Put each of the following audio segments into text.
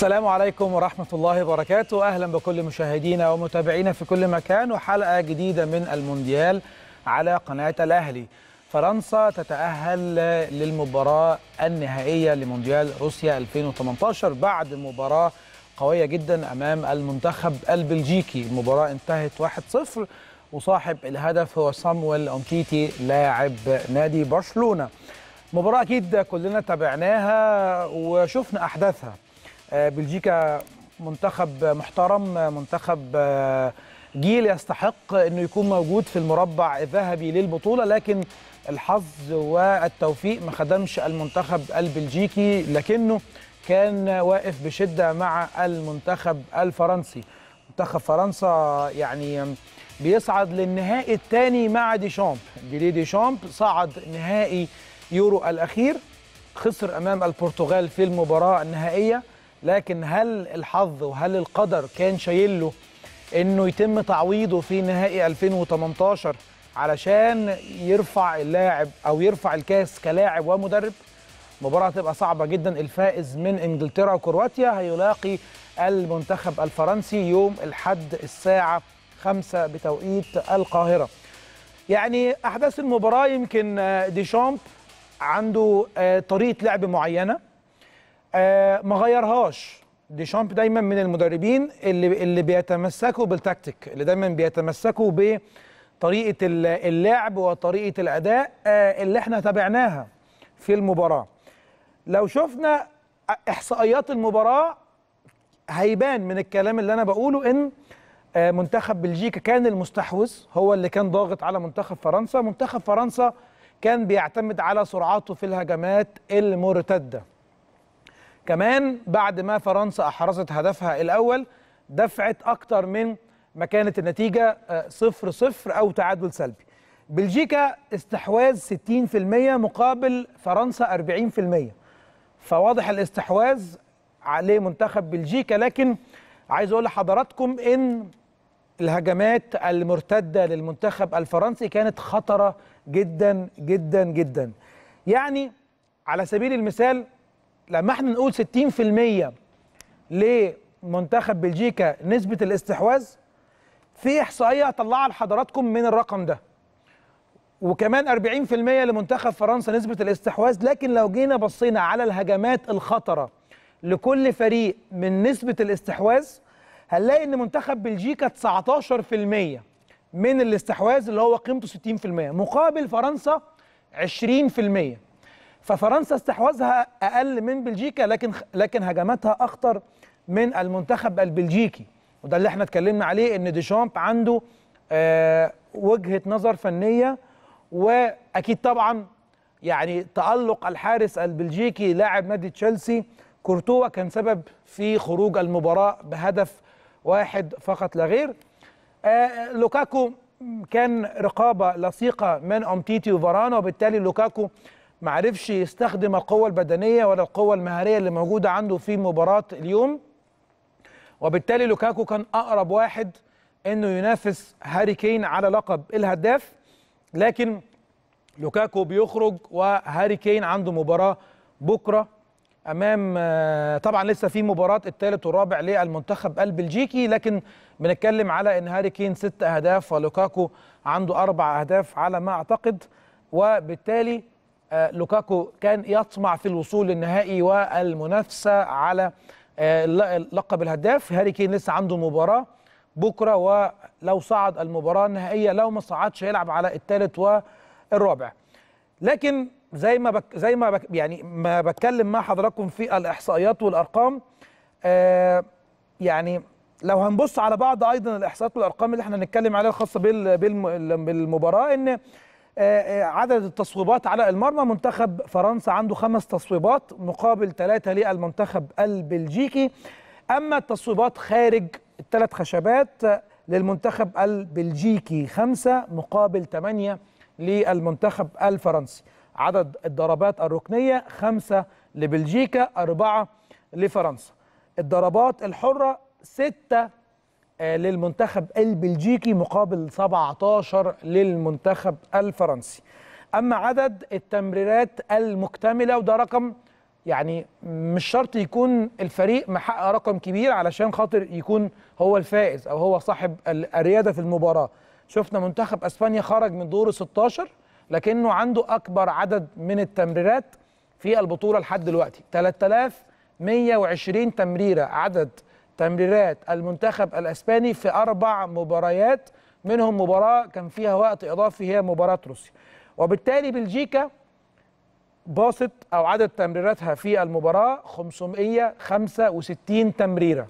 السلام عليكم ورحمة الله وبركاته أهلا بكل مشاهدينا ومتابعينا في كل مكان وحلقة جديدة من المونديال على قناة الأهلي فرنسا تتأهل للمباراة النهائية لمونديال روسيا 2018 بعد مباراة قوية جدا أمام المنتخب البلجيكي المباراة انتهت 1-0 وصاحب الهدف هو صامويل أمتيتي لاعب نادي برشلونة مباراة أكيد كلنا تابعناها وشفنا أحداثها آه، بلجيكا منتخب محترم آه، منتخب آه، جيل يستحق انه يكون موجود في المربع الذهبي للبطوله لكن الحظ والتوفيق ما خدمش المنتخب البلجيكي لكنه كان واقف بشده مع المنتخب الفرنسي منتخب فرنسا يعني بيصعد للنهائي الثاني مع ديشامب ديلي ديشامب صعد نهائي يورو الاخير خسر امام البرتغال في المباراه النهائيه لكن هل الحظ وهل القدر كان شايل له انه يتم تعويضه في نهائي 2018 علشان يرفع اللاعب او يرفع الكاس كلاعب ومدرب مباراة هتبقى صعبة جدا الفائز من انجلترا وكرواتيا هيلاقي المنتخب الفرنسي يوم الحد الساعة 5 بتوقيت القاهرة يعني أحداث المباراة يمكن ديشامب عنده آه، طريقة لعب معينة آه ما غيرهاش ديشامب دايما من المدربين اللي اللي بيتمسكوا بالتكتيك اللي دايما بيتمسكوا بطريقه اللعب وطريقه الاداء آه اللي احنا تابعناها في المباراه لو شفنا احصائيات المباراه هيبان من الكلام اللي انا بقوله ان آه، منتخب بلجيكا كان المستحوذ هو اللي كان ضاغط على منتخب فرنسا منتخب فرنسا كان بيعتمد على سرعاته في الهجمات المرتده كمان بعد ما فرنسا أحرزت هدفها الأول دفعت أكتر من ما كانت النتيجة آه، صفر صفر أو تعادل سلبي بلجيكا استحواذ 60% مقابل فرنسا 40% فواضح الاستحواذ عليه منتخب بلجيكا لكن عايز اقول لحضراتكم ان الهجمات المرتده للمنتخب الفرنسي كانت خطره جدا جدا جدا يعني على سبيل المثال لما احنا نقول 60% لمنتخب بلجيكا نسبه الاستحواذ في احصائيه هطلعها لحضراتكم من الرقم ده وكمان 40% لمنتخب فرنسا نسبه الاستحواذ لكن لو جينا بصينا على الهجمات الخطره لكل فريق من نسبه الاستحواذ هنلاقي ان منتخب بلجيكا 19% من الاستحواذ اللي هو قيمته 60% مقابل فرنسا 20% ففرنسا استحوذها اقل من بلجيكا لكن لكن هجماتها اخطر من المنتخب البلجيكي وده اللي احنا اتكلمنا عليه ان ديشامب عنده آه، وجهه نظر فنيه واكيد طبعا يعني تالق الحارس البلجيكي لاعب نادي تشيلسي كورتوا كان سبب في خروج المباراه بهدف واحد فقط لا غير آه، لوكاكو كان رقابه لصيقه من امتيتي وفارانا وبالتالي لوكاكو ما عرفش يستخدم القوة البدنية ولا القوة المهارية اللي موجودة عنده في مباراة اليوم وبالتالي لوكاكو كان أقرب واحد أنه ينافس هاري كين على لقب الهداف لكن لوكاكو بيخرج وهاري كين عنده مباراة بكرة أمام آه، طبعا لسه في مباراة الثالث والرابع للمنتخب البلجيكي لكن بنتكلم على أن هاري كين ست أهداف ولوكاكو عنده أربع أهداف على ما أعتقد وبالتالي آه، لوكاكو كان يطمع في الوصول للنهائي والمنافسه على آه، لقب الهداف هاري كين لسه عنده مباراه بكره ولو صعد المباراه النهائيه لو ما صعدش هيلعب على الثالث والرابع لكن زي ما بك زي ما بك يعني ما بتكلم مع حضراتكم في الاحصائيات والارقام آه يعني لو هنبص على بعض ايضا الاحصائيات والارقام اللي احنا هنتكلم عليها الخاصه بالمباراه ان آه، آه، عدد التصويبات على المرمى منتخب فرنسا عنده خمس تصويبات مقابل ثلاثة للمنتخب البلجيكي أما التصويبات خارج الثلاث خشبات للمنتخب البلجيكي خمسة مقابل ثمانية للمنتخب الفرنسي عدد الضربات الركنية خمسة لبلجيكا أربعة لفرنسا الضربات الحرة ستة آه، للمنتخب البلجيكي مقابل 17 للمنتخب الفرنسي اما عدد التمريرات المكتمله وده رقم يعني مش شرط يكون الفريق محقق رقم كبير علشان خاطر يكون هو الفائز او هو صاحب الرياده في المباراه شفنا منتخب اسبانيا خرج من دور 16 لكنه عنده اكبر عدد من التمريرات في البطوله لحد دلوقتي 3120 تمريره عدد تمريرات المنتخب الاسباني في اربع مباريات منهم مباراه كان فيها وقت اضافي هي مباراه روسيا وبالتالي بلجيكا باصت او عدد تمريراتها في المباراه 565 تمريره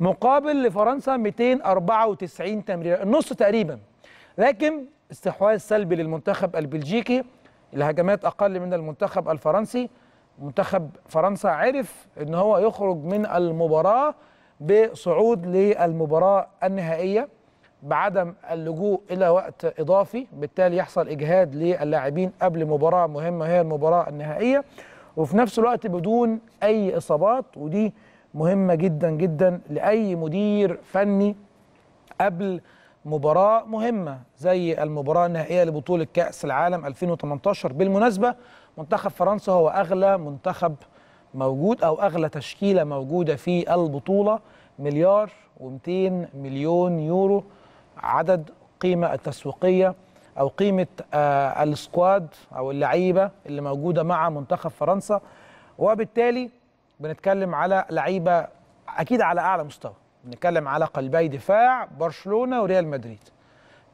مقابل لفرنسا 294 تمريره النص تقريبا لكن استحواذ سلبي للمنتخب البلجيكي الهجمات اقل من المنتخب الفرنسي منتخب فرنسا عرف ان هو يخرج من المباراه بصعود للمباراة النهائية بعدم اللجوء إلى وقت إضافي بالتالي يحصل إجهاد للاعبين قبل مباراة مهمة هي المباراة النهائية وفي نفس الوقت بدون أي إصابات ودي مهمة جدا جدا لأي مدير فني قبل مباراة مهمة زي المباراة النهائية لبطولة كأس العالم 2018 بالمناسبة منتخب فرنسا هو أغلى منتخب موجود او اغلى تشكيله موجوده في البطوله مليار و200 مليون يورو عدد قيمه التسويقيه او قيمه آه السكواد او اللعيبه اللي موجوده مع منتخب فرنسا وبالتالي بنتكلم على لعيبه اكيد على اعلى مستوى بنتكلم على قلبي دفاع برشلونه وريال مدريد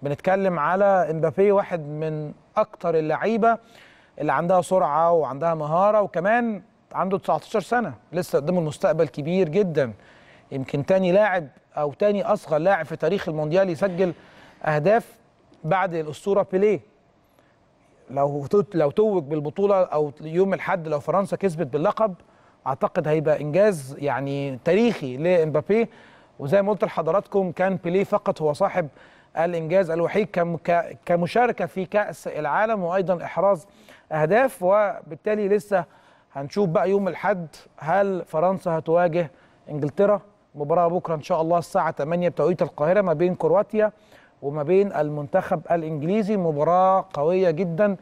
بنتكلم على امبابي واحد من اكتر اللعيبه اللي عندها سرعه وعندها مهاره وكمان عنده 19 سنه لسه قدامه المستقبل كبير جدا يمكن تاني لاعب او تاني اصغر لاعب في تاريخ المونديال يسجل اهداف بعد الاسطوره بيليه لو لو توج بالبطوله او يوم الاحد لو فرنسا كسبت باللقب اعتقد هيبقى انجاز يعني تاريخي لامبابي وزي ما قلت لحضراتكم كان بيليه فقط هو صاحب الانجاز الوحيد كمشاركه في كاس العالم وايضا احراز اهداف وبالتالي لسه هنشوف بقى يوم الحد هل فرنسا هتواجه انجلترا مباراه بكره ان شاء الله الساعه 8 بتوقيت القاهره ما بين كرواتيا وما بين المنتخب الانجليزي مباراه قويه جدا